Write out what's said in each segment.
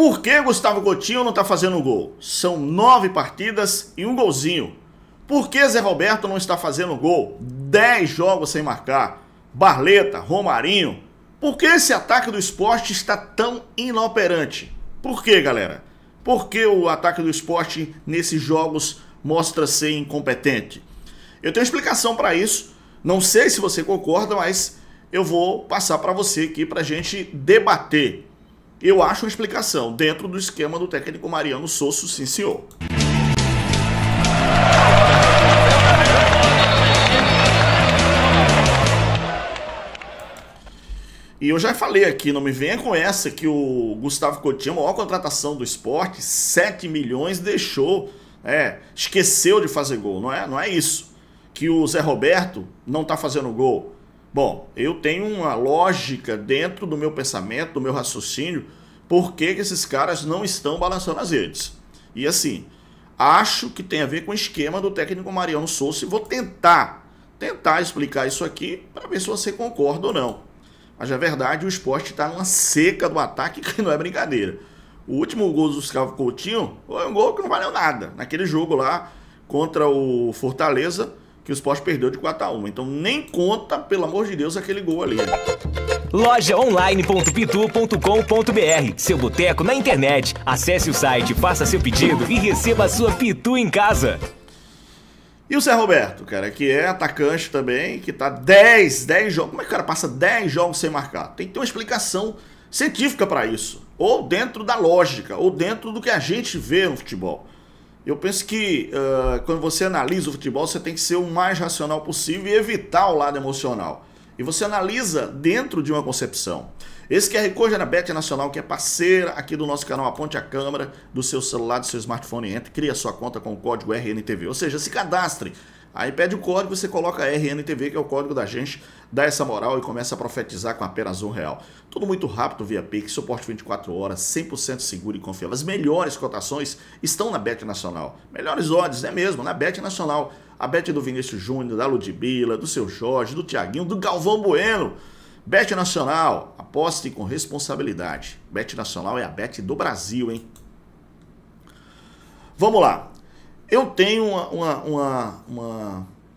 Por que Gustavo Gotinho não está fazendo gol? São nove partidas e um golzinho. Por que Zé Roberto não está fazendo gol? Dez jogos sem marcar. Barleta, Romarinho. Por que esse ataque do esporte está tão inoperante? Por que, galera? Por que o ataque do esporte nesses jogos mostra ser incompetente? Eu tenho explicação para isso. Não sei se você concorda, mas eu vou passar para você aqui para gente debater. Eu acho uma explicação dentro do esquema do técnico Mariano Sosso, sim senhor. E eu já falei aqui, não me venha com essa que o Gustavo Coutinho, a maior contratação do esporte, 7 milhões, deixou, é, esqueceu de fazer gol, não é? Não é isso. Que o Zé Roberto não tá fazendo gol. Bom, eu tenho uma lógica dentro do meu pensamento, do meu raciocínio, por que, que esses caras não estão balançando as redes. E assim, acho que tem a ver com o esquema do técnico Mariano Souza e vou tentar, tentar explicar isso aqui para ver se você concorda ou não. Mas na verdade o esporte está numa seca do ataque que não é brincadeira. O último gol do Gustavo Coutinho foi um gol que não valeu nada. Naquele jogo lá contra o Fortaleza, que o Sport perdeu de 4 a 1 Então nem conta, pelo amor de Deus, aquele gol ali. Lojaonline.pitu.com.br Seu boteco na internet. Acesse o site, faça seu pedido e receba a sua Pitu em casa. E o Zé Roberto, cara, que é atacante também, que tá 10, 10 jogos. Como é que o cara passa 10 jogos sem marcar? Tem que ter uma explicação científica para isso. Ou dentro da lógica, ou dentro do que a gente vê no futebol. Eu penso que uh, quando você analisa o futebol, você tem que ser o mais racional possível e evitar o lado emocional. E você analisa dentro de uma concepção. Esse QR Code é na Bet Nacional, que é parceira aqui do nosso canal. Aponte a câmera do seu celular, do seu smartphone, entre, cria sua conta com o código RNTV. Ou seja, se cadastre Aí pede o código, você coloca RNTV, que é o código da gente, dá essa moral e começa a profetizar com apenas um real. Tudo muito rápido via Pix, suporte 24 horas, 100% seguro e confiável. As melhores cotações estão na Bet Nacional. Melhores odds, é mesmo, na Bet Nacional. A Bet do Vinícius Júnior, da Ludibila, do Seu Jorge, do Tiaguinho, do Galvão Bueno. Bet Nacional, aposte com responsabilidade. Bet Nacional é a Bet do Brasil, hein? Vamos lá. Eu tenho uma, uma, uma,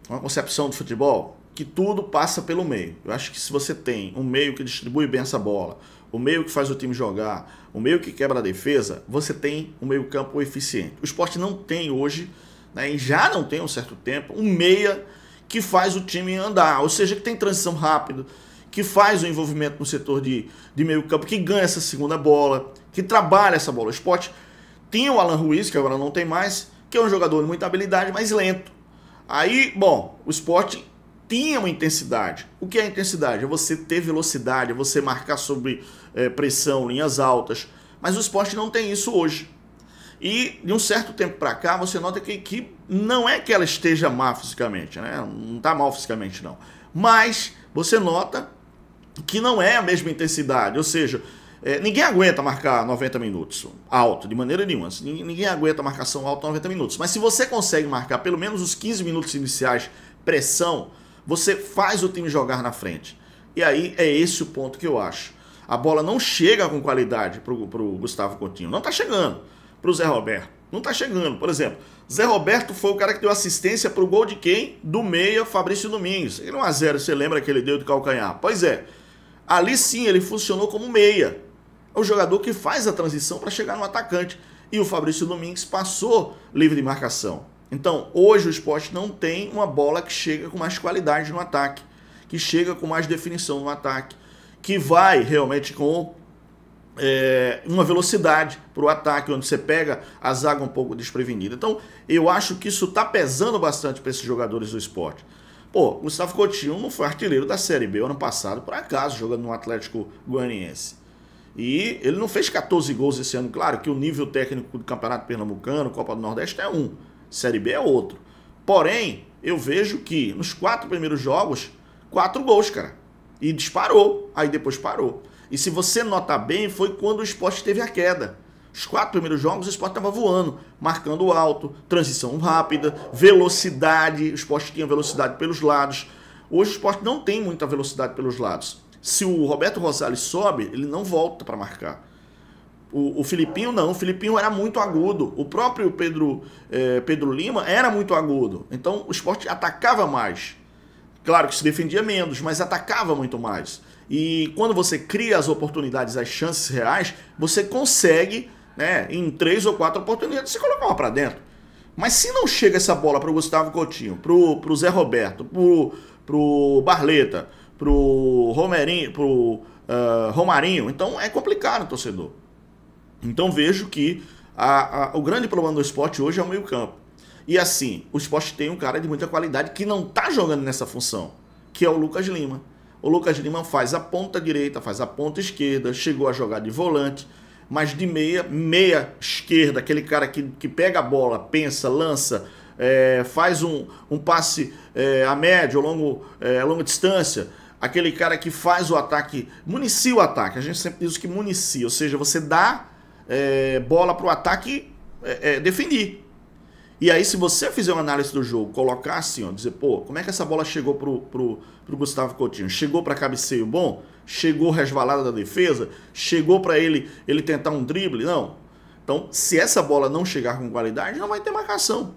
uma, concepção de futebol que tudo passa pelo meio. Eu acho que se você tem um meio que distribui bem essa bola, o meio que faz o time jogar, o meio que quebra a defesa, você tem um meio campo eficiente. O esporte não tem hoje, né, e já não tem um certo tempo, um meia que faz o time andar, ou seja, que tem transição rápida, que faz o envolvimento no setor de, de meio campo, que ganha essa segunda bola, que trabalha essa bola. O esporte tinha o Alan Ruiz, que agora não tem mais, que é um jogador de muita habilidade, mas lento. Aí, bom, o esporte tinha uma intensidade. O que é intensidade? É você ter velocidade, é você marcar sob é, pressão, linhas altas. Mas o esporte não tem isso hoje. E de um certo tempo para cá, você nota que a equipe não é que ela esteja má fisicamente, né? Não está mal fisicamente, não. Mas você nota que não é a mesma intensidade. Ou seja, é, ninguém aguenta marcar 90 minutos alto, de maneira nenhuma. Ninguém, aguenta marcação alta 90 minutos. Mas se você consegue marcar pelo menos os 15 minutos iniciais pressão, você faz o time jogar na frente. E aí é esse o ponto que eu acho. A bola não chega com qualidade para o Gustavo Coutinho. Não está chegando para o Zé Roberto. Não está chegando. Por exemplo, Zé Roberto foi o cara que deu assistência para o gol de quem? Do meia, Fabrício Domingos. Ele 1 é a 0 você lembra que ele deu de calcanhar? Pois é. Ali sim, ele funcionou como meia é o jogador que faz a transição para chegar no atacante. E o Fabrício Domingues passou livre de marcação. Então, hoje o esporte não tem uma bola que chega com mais qualidade no ataque, que chega com mais definição no ataque, que vai realmente com é, uma velocidade para o ataque, onde você pega a zaga um pouco desprevenida. Então, eu acho que isso está pesando bastante para esses jogadores do esporte. Pô, Gustavo Coutinho não foi artilheiro da Série B ano passado, por acaso, jogando no Atlético Goianiense. E ele não fez 14 gols esse ano. Claro que o nível técnico do Campeonato Pernambucano, Copa do Nordeste é um, Série B é outro. Porém, eu vejo que nos quatro primeiros jogos, quatro gols, cara. E disparou, aí depois parou. E se você notar bem, foi quando o esporte teve a queda. Os quatro primeiros jogos o esporte estava voando, marcando alto, transição rápida, velocidade. O esporte tinha velocidade pelos lados. Hoje o esporte não tem muita velocidade pelos lados se o Roberto Rosales sobe, ele não volta para marcar. O, o Filipinho não, o Filipinho era muito agudo. O próprio Pedro, eh, Pedro Lima era muito agudo. Então o esporte atacava mais. Claro que se defendia menos, mas atacava muito mais. E quando você cria as oportunidades, as chances reais, você consegue, né, em três ou quatro oportunidades, se colocar uma para dentro. Mas se não chega essa bola para o Gustavo Coutinho, para o Zé Roberto, para o Barleta, pro Romerinho, pro uh, Romarinho. Então é complicado, torcedor. Então vejo que a, a, o grande problema do esporte hoje é o meio-campo. E assim, o esporte tem um cara de muita qualidade que não está jogando nessa função, que é o Lucas Lima. O Lucas Lima faz a ponta direita, faz a ponta esquerda, chegou a jogar de volante, mas de meia, meia esquerda, aquele cara que, que pega a bola, pensa, lança, é, faz um, um passe é, a médio, longo, é, longa distância aquele cara que faz o ataque, municia o ataque. A gente sempre diz que municia, ou seja, você dá é, bola para o ataque é, é, definir. E aí, se você fizer uma análise do jogo, colocar assim, ó, dizer, pô, como é que essa bola chegou pro, pro, pro Gustavo Coutinho? Chegou para cabeceio bom? Chegou resvalada da defesa? Chegou para ele ele tentar um drible? Não. Então, se essa bola não chegar com qualidade, não vai ter marcação.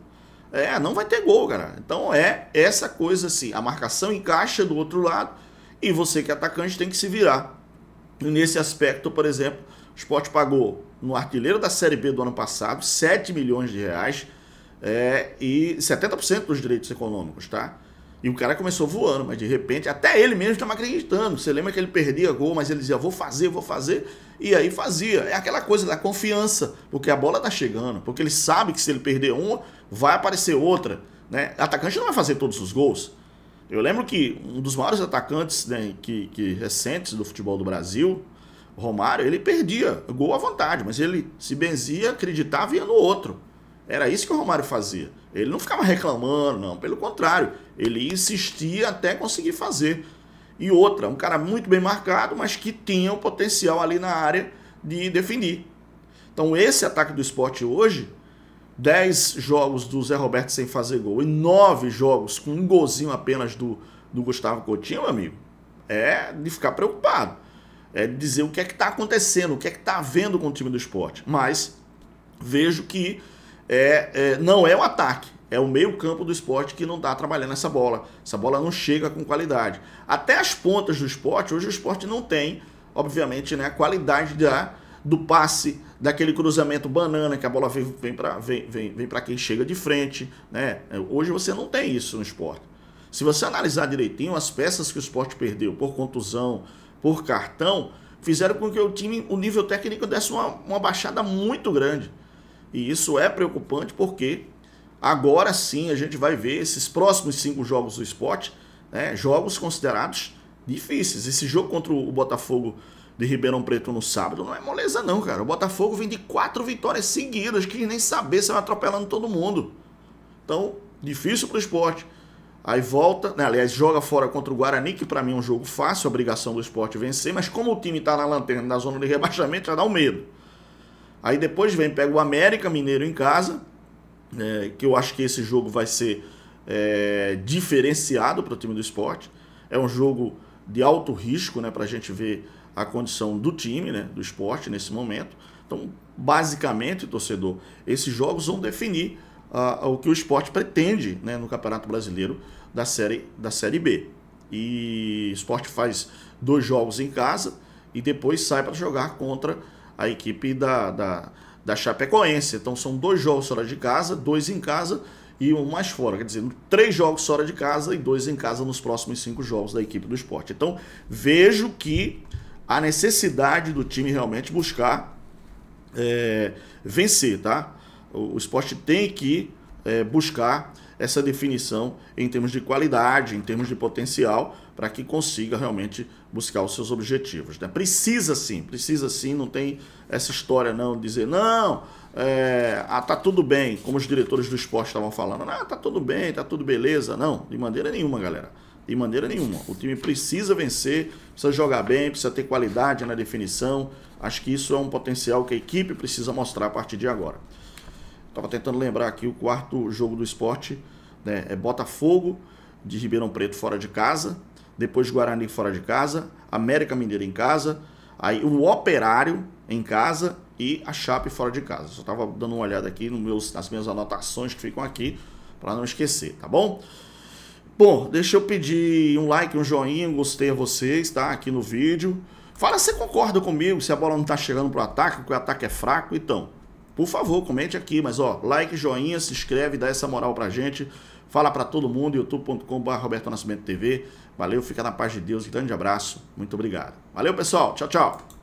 É, não vai ter gol, cara. Então é essa coisa assim, a marcação encaixa do outro lado e você que é atacante tem que se virar. E nesse aspecto, por exemplo, o Sport pagou no artilheiro da Série B do ano passado 7 milhões de reais é, e 70% dos direitos econômicos, tá? E o cara começou voando, mas de repente até ele mesmo estava acreditando. Você lembra que ele perdia gol, mas ele dizia: vou fazer, vou fazer, e aí fazia. É aquela coisa da confiança, porque a bola tá chegando, porque ele sabe que se ele perder uma, vai aparecer outra. Né? Atacante não vai fazer todos os gols, eu lembro que um dos maiores atacantes né, que, que recentes do futebol do Brasil, Romário, ele perdia gol à vontade, mas ele se benzia, acreditava e ia no outro. Era isso que o Romário fazia. Ele não ficava reclamando, não. Pelo contrário, ele insistia até conseguir fazer. E outra, um cara muito bem marcado, mas que tinha o potencial ali na área de definir. Então, esse ataque do esporte hoje 10 jogos do Zé Roberto sem fazer gol e 9 jogos com um golzinho apenas do, do Gustavo Coutinho, meu amigo, é de ficar preocupado. É de dizer o que é que está acontecendo, o que é que está havendo com o time do esporte. Mas vejo que é, é não é o ataque, é o meio campo do esporte que não está trabalhando essa bola. Essa bola não chega com qualidade. Até as pontas do esporte, hoje o esporte não tem, obviamente, né, a qualidade da do passe, daquele cruzamento banana, que a bola vem, vem para vem, vem, vem quem chega de frente. Né? Hoje você não tem isso no esporte. Se você analisar direitinho, as peças que o esporte perdeu por contusão, por cartão, fizeram com que o time, o nível técnico desse uma, uma baixada muito grande. E isso é preocupante porque agora sim a gente vai ver esses próximos cinco jogos do esporte, né, jogos considerados difíceis. Esse jogo contra o Botafogo de Ribeirão Preto no sábado. Não é moleza não, cara. O Botafogo vem de quatro vitórias seguidas, que nem saber se vai atropelando todo mundo. Então, difícil para o esporte. Aí volta, né, aliás, joga fora contra o Guarani, que para mim é um jogo fácil, obrigação do esporte vencer, mas como o time está na lanterna, na zona de rebaixamento, já dá um medo. Aí depois vem, pega o América Mineiro em casa, é, que eu acho que esse jogo vai ser é, diferenciado para o time do esporte. É um jogo de alto risco né, para a gente ver a condição do time, né, do esporte nesse momento. Então, basicamente, torcedor, esses jogos vão definir uh, o que o esporte pretende né, no Campeonato Brasileiro da série, da série B. E o esporte faz dois jogos em casa e depois sai para jogar contra a equipe da, da, da Chapecoense. Então são dois jogos fora de casa, dois em casa e um mais fora. Quer dizer, três jogos fora de casa e dois em casa nos próximos cinco jogos da equipe do esporte. Então vejo que a necessidade do time realmente buscar é, vencer, tá? O, esporte tem que é, buscar essa definição em termos de qualidade, em termos de potencial, para que consiga realmente buscar os seus objetivos. Né? Precisa sim, precisa sim, não tem essa história não, dizer não, é, ah, tá tudo bem, como os diretores do esporte estavam falando, ah, tá tudo bem, tá tudo beleza. Não, de maneira nenhuma, galera. De maneira nenhuma. O time precisa vencer, precisa jogar bem, precisa ter qualidade na definição. Acho que isso é um potencial que a equipe precisa mostrar a partir de agora. Estava tentando lembrar aqui o quarto jogo do esporte. Né? É Botafogo de Ribeirão Preto fora de casa. Depois Guarani fora de casa. América Mineira em casa. Aí o Operário em casa e a Chape fora de casa. Só estava dando uma olhada aqui no meus, nas minhas anotações que ficam aqui para não esquecer, tá bom? Bom, deixa eu pedir um like, um joinha, gostei a vocês, tá? Aqui no vídeo. Fala se concorda comigo, se a bola não tá chegando pro ataque, que o ataque é fraco, então. Por favor, comente aqui, mas ó, like, joinha, se inscreve, dá essa moral pra gente. Fala para todo mundo, youtube.com.br Roberto Nascimento TV. Valeu, fica na paz de Deus, grande abraço, muito obrigado. Valeu, pessoal, tchau, tchau.